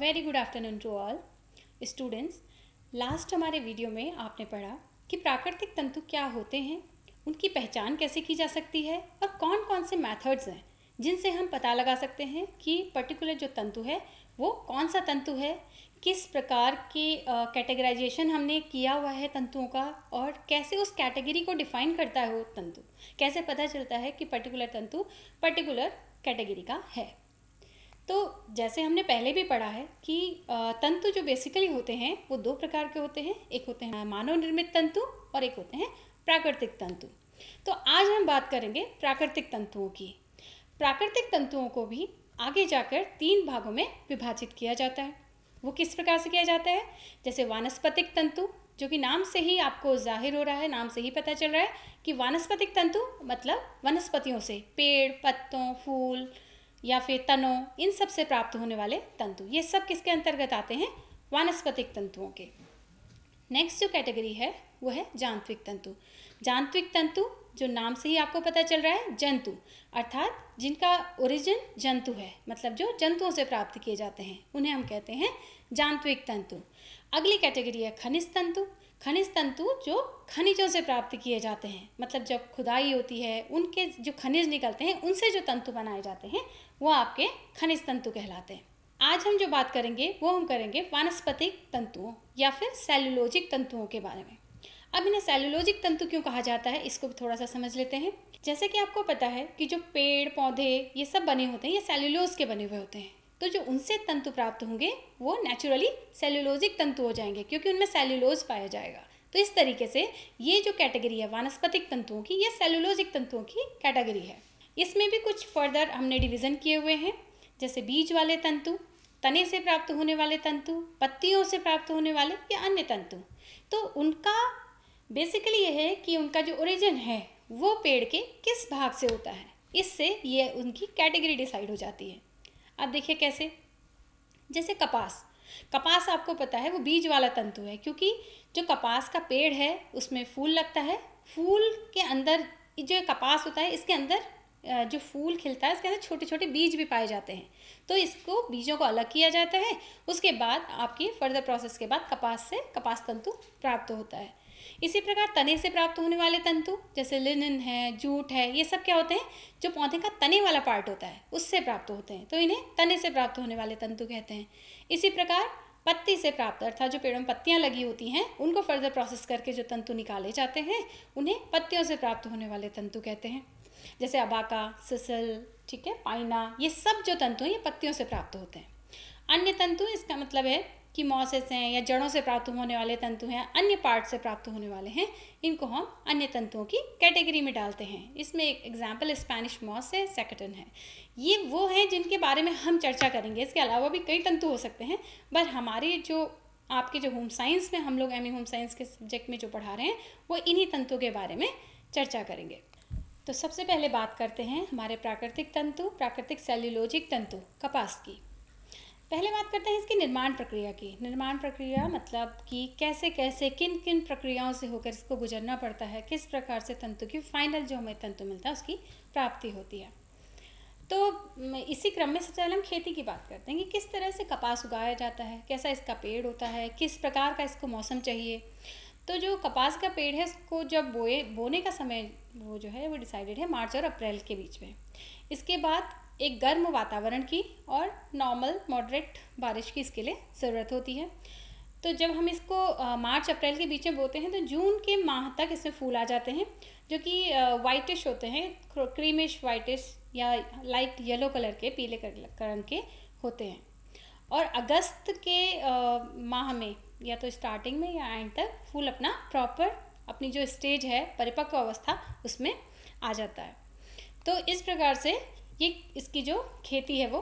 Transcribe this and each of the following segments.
very good afternoon to all students last हमारे video में आपने पढ़ा कि प्राकृतिक तंतु क्या होते हैं उनकी पहचान कैसे की जा सकती है और कौन कौन से मेथड्स हैं जिनसे हम पता लगा सकते हैं कि पर्टिकुलर जो तंतु है वो कौन सा तंतु है किस प्रकार के कैटेगराइजेशन uh, हमने किया हुआ है तंतुओं का और कैसे उस कैटेगरी को डिफाइन करता है वो तंतु कैसे पता चलता है कि पर्टिकुलर तंतु पर्टिकुलर कैटेगरी का है तो जैसे हमने पहले भी पढ़ा है कि तंतु जो बेसिकली होते हैं वो दो प्रकार के होते हैं एक होते हैं मानव निर्मित तंतु और एक होते हैं प्राकृतिक तंतु तो आज हम बात करेंगे प्राकृतिक तंतुओं की प्राकृतिक तंतुओं को भी आगे जाकर तीन भागों में विभाजित किया जाता है वो किस प्रकार से किया जाता है जैसे वानस्पतिक तंतु जो कि नाम से ही आपको जाहिर हो रहा है नाम से ही पता चल रहा है कि वानस्पतिक तंतु मतलब वनस्पतियों से पेड़ पत्तों फूल या फिर तनों इन सब से प्राप्त होने वाले तंतु ये सब किसके अंतर्गत आते हैं वानस्पतिक तंतुओं के नेक्स्ट जो कैटेगरी है वो है जांत्विक तंतु जांत्विक तंतु जो नाम से ही आपको पता चल रहा है जंतु अर्थात जिनका ओरिजिन जंतु है मतलब जो जंतुओं से प्राप्त किए जाते हैं उन्हें हम कहते हैं जांत्विक तंतु अगली कैटेगरी है खनिज तंतु खनिज तंतु जो खनिजों से प्राप्त किए जाते हैं मतलब जब खुदाई होती है उनके जो खनिज निकलते हैं उनसे जो तंतु बनाए जाते हैं वो आपके खनिज तंतु कहलाते हैं आज हम जो बात करेंगे वो हम करेंगे वानस्पतिक तंतुओं या फिर सेलुलोजिक तंतुओं के बारे में अब इन्हें सेलुलोजिक तंतु क्यों कहा जाता है इसको भी थोड़ा सा समझ लेते हैं जैसे कि आपको पता है कि जो पेड़ पौधे ये सब बने होते हैं ये सेलुलोज के बने हुए होते हैं तो जो उनसे तंतु प्राप्त होंगे वो नेचुरली सेल्युलोजिक तंतु हो जाएंगे क्योंकि उनमें सेल्युलोज पाया जाएगा तो इस तरीके से ये जो कैटेगरी है वानस्पतिक तंतुओं की ये सेल्युलोजिक तंतुओं की कैटेगरी है इसमें भी कुछ फर्दर हमने डिवीज़न किए हुए हैं जैसे बीज वाले तंतु तने से प्राप्त होने वाले तंतु पत्तियों से प्राप्त होने वाले या अन्य तंतु तो उनका बेसिकली ये है कि उनका जो ओरिजिन है वो पेड़ के किस भाग से होता है इससे ये उनकी कैटेगरी डिसाइड हो जाती है अब देखिए कैसे जैसे कपास कपास आपको पता है वो बीज वाला तंतु है क्योंकि जो कपास का पेड़ है उसमें फूल लगता है फूल के अंदर जो कपास होता है इसके अंदर जो फूल खिलता है इसके अंदर छोटे छोटे बीज भी पाए जाते हैं तो इसको बीजों को अलग किया जाता है उसके बाद आपकी फर्दर प्रोसेस के बाद कपास से कपास तंतु प्राप्त होता है इसी प्रकार तने से प्राप्त होने वाले तंतु जैसे लिनन है जूट है ये सब क्या होते हैं जो पौधे का तने वाला पार्ट होता है उससे प्राप्त होते हैं तो इन्हें तने से प्राप्त होने वाले तंतु कहते हैं इसी प्रकार पत्ती से प्राप्त अर्थात जो पेड़ों में पत्तियाँ लगी होती हैं उनको फर्दर प्रोसेस करके जो तंतु निकाले जाते हैं उन्हें पत्तियों से प्राप्त होने वाले तंतु कहते हैं जैसे अबाका सिसल ठीक है पाइना ये सब जो तंतु हैं ये पत्तियों से प्राप्त होते हैं अन्य तंतु इसका मतलब है कि मॉसेस हैं या जड़ों से प्राप्त होने वाले तंतु हैं अन्य पार्ट से प्राप्त होने वाले हैं इनको हम अन्य तंतुओं की कैटेगरी में डालते हैं इसमें एक एग्जाम्पल स्पेनिश मॉस है सेकटन है ये वो हैं जिनके बारे में हम चर्चा करेंगे इसके अलावा भी कई तंतु हो सकते हैं पर हमारे जो आपके जो होम साइंस में हम लोग एम होम साइंस के सब्जेक्ट में जो पढ़ा रहे हैं वो इन्हीं तंतुओं के बारे में चर्चा करेंगे तो सबसे पहले बात करते हैं हमारे प्राकृतिक तंतु प्राकृतिक सेल्यूलोजिक तंतु कपास की पहले बात करते हैं इसकी निर्माण प्रक्रिया की निर्माण प्रक्रिया मतलब कि कैसे कैसे किन किन प्रक्रियाओं से होकर इसको गुजरना पड़ता है किस प्रकार से तंतु की फाइनल जो हमें तंतु मिलता है उसकी प्राप्ति होती है तो इसी क्रम में सबसे पहले हम खेती की बात करते हैं कि किस तरह से कपास उगाया जाता है कैसा इसका पेड़ होता है किस प्रकार का इसको मौसम चाहिए तो जो कपास का पेड़ है उसको जब बोए बोने का समय वो जो है वो डिसाइडेड है मार्च और अप्रैल के बीच में इसके बाद एक गर्म वातावरण की और नॉर्मल मॉडरेट बारिश की इसके लिए ज़रूरत होती है तो जब हम इसको मार्च अप्रैल के बीच में बोते हैं तो जून के माह तक इसमें फूल आ जाते हैं जो कि वाइटिश होते हैं क्रीमिश वाइटिश या लाइट येलो कलर के पीले रंग के होते हैं और अगस्त के माह में या तो स्टार्टिंग में या एंड तक फूल अपना प्रॉपर अपनी जो स्टेज है परिपक्व अवस्था उसमें आ जाता है तो इस प्रकार से ये इसकी जो खेती है वो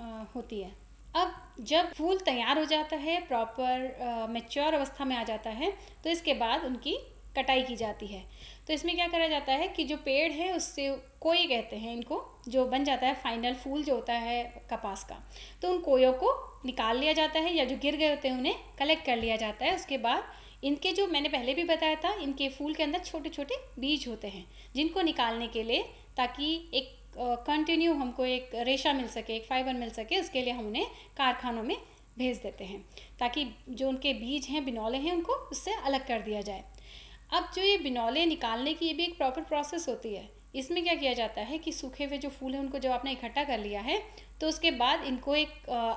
आ, होती है अब जब फूल तैयार हो जाता है प्रॉपर मेच्योर अवस्था में आ जाता है तो इसके बाद उनकी कटाई की जाती है तो इसमें क्या करा जाता है कि जो पेड़ है उससे कोई कहते हैं इनको जो बन जाता है फाइनल फूल जो होता है कपास का तो उन कोयों को निकाल लिया जाता है या जो गिर गए होते हैं उन्हें कलेक्ट कर लिया जाता है उसके बाद इनके जो मैंने पहले भी बताया था इनके फूल के अंदर छोटे छोटे बीज होते हैं जिनको निकालने के लिए ताकि एक कंटिन्यू हमको एक रेशा मिल सके एक फाइबर मिल सके उसके लिए हम उन्हें कारखानों में भेज देते हैं ताकि जो उनके बीज हैं बिनौले हैं उनको उससे अलग कर दिया जाए अब जो ये बिनौले निकालने की ये भी एक प्रॉपर प्रोसेस होती है इसमें क्या किया जाता है कि सूखे हुए जो फूल हैं उनको जब आपने इकट्ठा कर लिया है तो उसके बाद इनको एक आ,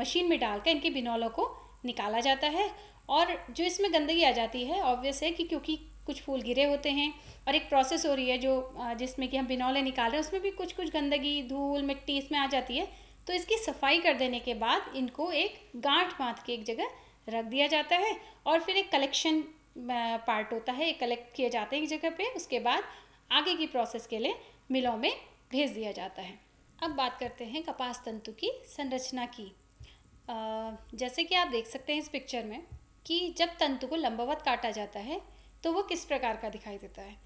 मशीन में डालकर इनके बिनौलों को निकाला जाता है और जो इसमें गंदगी आ जाती है ऑब्वियस है कि क्योंकि कुछ फूल गिरे होते हैं और एक प्रोसेस हो रही है जो जिसमें कि हम बिनौले निकाल रहे हैं उसमें भी कुछ कुछ गंदगी धूल मिट्टी इसमें आ जाती है तो इसकी सफाई कर देने के बाद इनको एक गांठ बांध के एक जगह रख दिया जाता है और फिर एक कलेक्शन पार्ट होता है कलेक्ट किए जाते हैं एक जगह पे उसके बाद आगे की प्रोसेस के लिए मिलों में भेज दिया जाता है अब बात करते हैं कपास तंतु की संरचना की जैसे कि आप देख सकते हैं इस पिक्चर में कि जब तंतु को लंबवत काटा जाता है तो वो किस प्रकार का दिखाई देता है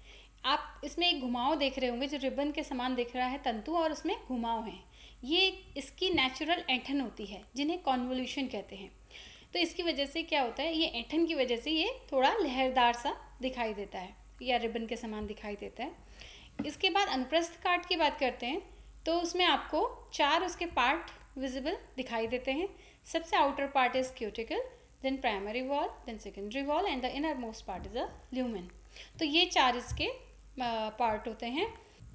आप इसमें एक घुमाव देख रहे होंगे जो रिबन के समान दिख रहा है तंतु और उसमें घुमाव हैं ये इसकी नेचुरल एंठन होती है जिन्हें कॉन्वोल्यूशन कहते हैं तो इसकी वजह से क्या होता है ये ऐठन की वजह से ये थोड़ा लहरदार सा दिखाई देता है या रिबन के समान दिखाई देता है इसके बाद अनुप्रस्थ कार्ड की बात करते हैं तो उसमें आपको चार उसके पार्ट विजिबल दिखाई देते हैं सबसे outer part is cuticle then primary wall then secondary wall and the inner most part is a lumen तो ये चार इसके पार्ट होते हैं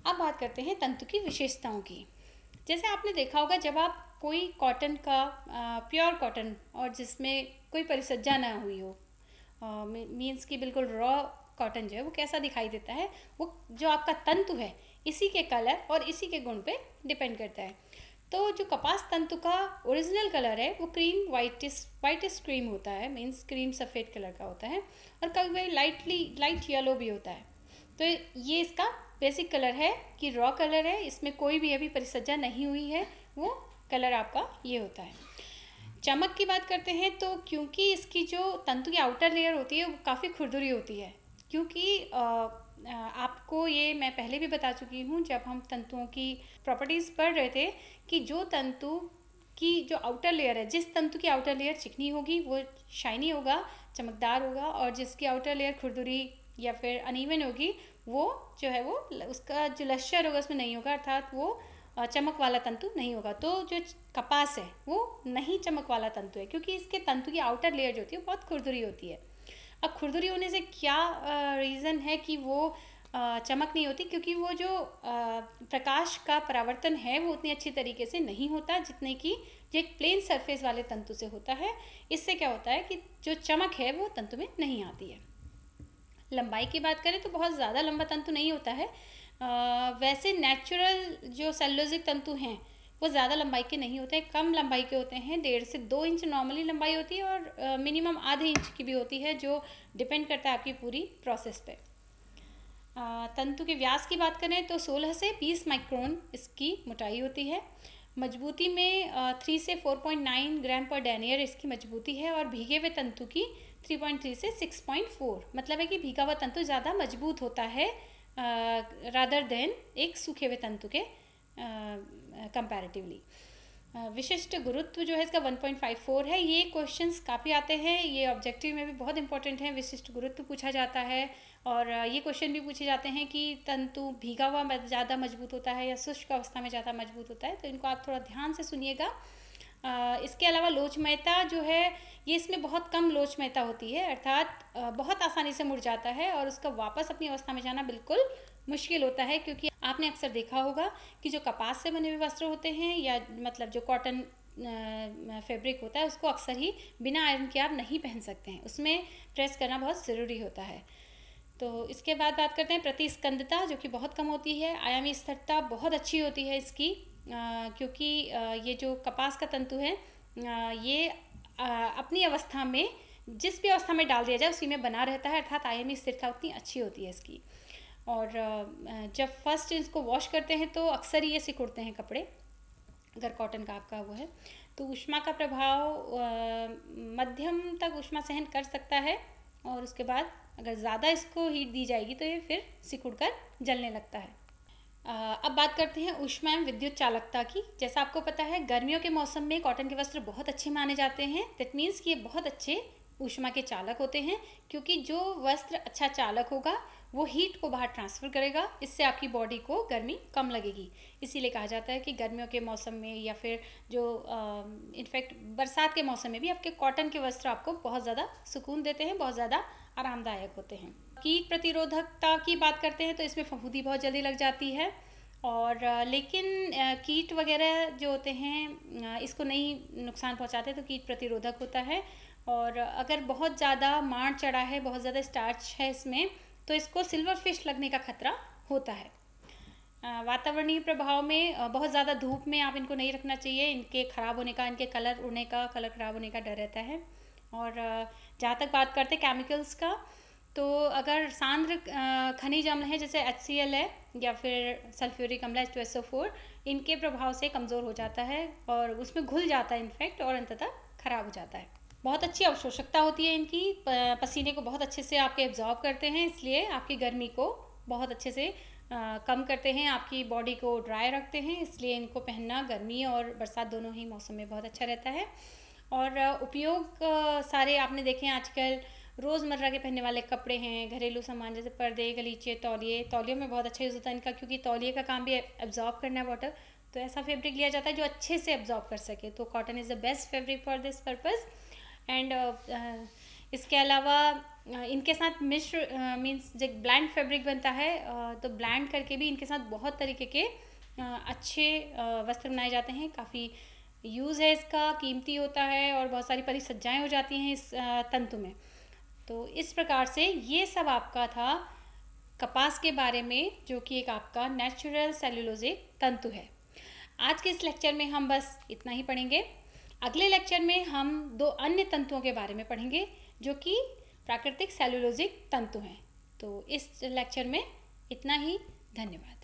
अब बात करते हैं तंतु की विशेषताओं की जैसे आपने देखा होगा जब आप कोई कॉटन का प्योर कॉटन और जिसमें कोई परिसज्जा ना हुई हो मीन्स कि बिल्कुल रॉ कॉटन जो है वो कैसा दिखाई देता है वो जो आपका तंतु है इसी के कलर और इसी के गुण पे डिपेंड करता है तो जो कपास तंतु का ओरिजिनल कलर है वो क्रीम वाइटिस वाइटिस क्रीम होता है मीन्स क्रीम सफ़ेद कलर का होता है और कभी कभी लाइटली लाइट येलो भी होता है तो ये इसका बेसिक कलर है कि रॉ कलर है इसमें कोई भी अभी परिसज्जा नहीं हुई है वो कलर आपका ये होता है चमक की बात करते हैं तो क्योंकि इसकी जो तंतु की आउटर लेयर होती है वो काफ़ी खुरदुरी होती है क्योंकि आपको ये मैं पहले भी बता चुकी हूँ जब हम तंतुओं की प्रॉपर्टीज़ पढ़ रहे थे कि जो तंतु की जो आउटर लेयर है जिस तंतु की आउटर लेयर चिकनी होगी वो शाइनी होगा चमकदार होगा और जिसकी आउटर लेयर खुरदुरी या फिर अनइवन होगी वो जो है वो उसका जो लश्चर होगा उसमें नहीं होगा अर्थात वो चमक वाला तंतु नहीं होगा तो जो कपास है वो नहीं चमक वाला तंतु है क्योंकि इसके तंतु की आउटर लेयर जो होती है बहुत खुरदुरी होती है अब खुरदुरी होने से क्या रीज़न है कि वो चमक नहीं होती क्योंकि वो जो प्रकाश का परावर्तन है वो उतनी अच्छी तरीके से नहीं होता जितने कि जो एक प्लेन सरफेस वाले तंतु से होता है इससे क्या होता है कि जो चमक है वो तंतु में नहीं आती है लंबाई की बात करें तो बहुत ज़्यादा लंबा तंतु नहीं होता है वैसे नेचुरल जो सेलोजिक तंतु हैं वो ज़्यादा लंबाई के नहीं होते हैं कम लंबाई के होते हैं डेढ़ से दो इंच नॉर्मली लंबाई होती है और मिनिमम आधे इंच की भी होती है जो डिपेंड करता है आपकी पूरी प्रोसेस पे तंतु के व्यास की बात करें तो 16 से 20 माइक्रोन इसकी मोटाई होती है मजबूती में थ्री से फोर पॉइंट नाइन ग्राम पर डेनियर इसकी मजबूती है और भीगे हुए तंतु की थ्री पॉइंट थ्री से सिक्स पॉइंट फोर मतलब है कि भीगा हुआ तंतु ज़्यादा मजबूत होता है रादर देन एक सूखे हुए तंतु के कंपैरेटिवली विशिष्ट गुरुत्व जो है इसका 1.54 है ये क्वेश्चंस काफ़ी आते हैं ये ऑब्जेक्टिव में भी बहुत इंपॉर्टेंट है विशिष्ट गुरुत्व पूछा जाता है और ये क्वेश्चन भी पूछे जाते हैं कि तंतु भीगा हुआ ज़्यादा मजबूत होता है या शुष्क अवस्था में ज़्यादा मजबूत होता है तो इनको आप थोड़ा ध्यान से सुनिएगा इसके अलावा लोचमयता जो है ये इसमें बहुत कम लोचमयता होती है अर्थात बहुत आसानी से मुड़ जाता है और उसका वापस अपनी अवस्था में जाना बिल्कुल मुश्किल होता है क्योंकि आपने अक्सर देखा होगा कि जो कपास से बने हुए वस्त्र होते हैं या मतलब जो कॉटन फैब्रिक होता है उसको अक्सर ही बिना आयरन के आप नहीं पहन सकते हैं उसमें प्रेस करना बहुत ज़रूरी होता है तो इसके बाद बात करते हैं प्रतिस्कंदता जो कि बहुत कम होती है आयामी स्थिरता बहुत अच्छी होती है इसकी क्योंकि ये जो कपास का तंतु है ये अपनी अवस्था में जिस भी अवस्था में डाल दिया जाए उसी में बना रहता है अर्थात आयनी स्थिरता उतनी अच्छी होती है इसकी और जब फर्स्ट इसको वॉश करते हैं तो अक्सर ये सिकुड़ते हैं कपड़े अगर कॉटन का आपका वो है तो उष्मा का प्रभाव मध्यम तक उष्मा सहन कर सकता है और उसके बाद अगर ज़्यादा इसको हीट दी जाएगी तो ये फिर सिकुड़ कर जलने लगता है अब बात करते हैं एवं विद्युत चालकता की जैसा आपको पता है गर्मियों के मौसम में कॉटन के वस्त्र बहुत अच्छे माने जाते हैं दैट मीन्स कि ये बहुत अच्छे ऊष्मा के चालक होते हैं क्योंकि जो वस्त्र अच्छा चालक होगा वो हीट को बाहर ट्रांसफ़र करेगा इससे आपकी बॉडी को गर्मी कम लगेगी इसीलिए कहा जाता है कि गर्मियों के मौसम में या फिर जो इनफैक्ट बरसात के मौसम में भी आपके कॉटन के वस्त्र आपको बहुत ज़्यादा सुकून देते हैं बहुत ज़्यादा आरामदायक होते हैं कीट प्रतिरोधकता की बात करते हैं तो इसमें फफूदी बहुत जल्दी लग जाती है और लेकिन कीट वगैरह जो होते हैं इसको नहीं नुकसान पहुंचाते तो कीट प्रतिरोधक होता है और अगर बहुत ज़्यादा मार चढ़ा है बहुत ज़्यादा स्टार्च है इसमें तो इसको सिल्वर फिश लगने का खतरा होता है वातावरणीय प्रभाव में बहुत ज़्यादा धूप में आप इनको नहीं रखना चाहिए इनके ख़राब होने का इनके कलर उड़ने का कलर ख़राब होने का डर रहता है और जहाँ तक बात करते केमिकल्स का तो अगर सांद्र खनिज अम्ल है जैसे एच है या फिर सल्फ्यूरिक अम्ल एच टू इनके प्रभाव से कमज़ोर हो जाता है और उसमें घुल जाता है इन्फेक्ट और अंततः ख़राब हो जाता है बहुत अच्छी अवशोषकता होती है इनकी पसीने को बहुत अच्छे से आपके एब्जॉर्ब करते हैं इसलिए आपकी गर्मी को बहुत अच्छे से कम करते हैं आपकी बॉडी को ड्राई रखते हैं इसलिए इनको पहनना गर्मी और बरसात दोनों ही मौसम में बहुत अच्छा रहता है और उपयोग सारे आपने देखे आजकल रोज़मर्रा के पहनने वाले कपड़े हैं घरेलू सामान जैसे पर्दे गलीचे तौलिए तौलियों में बहुत अच्छा यूज़ होता है इनका क्योंकि तौलिए का काम भी एब्जॉर्ब करना है वाटर तो ऐसा फैब्रिक लिया जाता है जो अच्छे से एब्जॉर्ब कर सके तो cotton is the best fabric for this purpose and इसके अलावा uh, इनके साथ मिश्र मीन्स जब ब्लैंड फैब्रिक बनता है uh, तो ब्लैंड करके भी इनके साथ बहुत तरीके के uh, अच्छे वस्त्र बनाए जाते हैं काफ़ी यूज़ है इसका कीमती होता है और बहुत सारी परिसज्जाएँ हो जाती हैं इस तंतु में तो इस प्रकार से ये सब आपका था कपास के बारे में जो कि एक आपका नेचुरल सेल्यूलोजिक तंतु है आज के इस लेक्चर में हम बस इतना ही पढ़ेंगे अगले लेक्चर में हम दो अन्य तंतुओं के बारे में पढ़ेंगे जो कि प्राकृतिक सेल्यूलोजिक तंतु हैं तो इस लेक्चर में इतना ही धन्यवाद